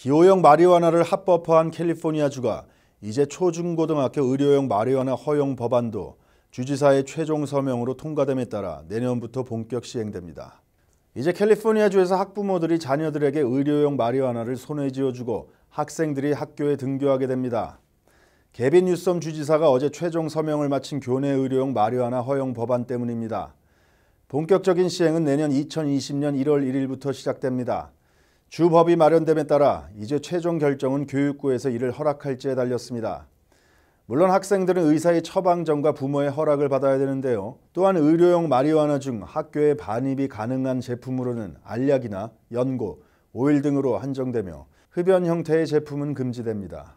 기호형 마리화나를 합법화한 캘리포니아주가 이제 초중고등학교 의료용 마리화나 허용 법안도 주지사의 최종 서명으로 통과됨에 따라 내년부터 본격 시행됩니다. 이제 캘리포니아주에서 학부모들이 자녀들에게 의료용 마리화나를 손에 쥐어주고 학생들이 학교에 등교하게 됩니다. 개빈 뉴섬 주지사가 어제 최종 서명을 마친 교내 의료용 마리화나 허용 법안 때문입니다. 본격적인 시행은 내년 2020년 1월 1일부터 시작됩니다. 주법이 마련됨에 따라 이제 최종 결정은 교육부에서 이를 허락할지에 달렸습니다. 물론 학생들은 의사의 처방전과 부모의 허락을 받아야 되는데요. 또한 의료용 마리화나 중 학교에 반입이 가능한 제품으로는 알약이나 연고, 오일 등으로 한정되며 흡연 형태의 제품은 금지됩니다.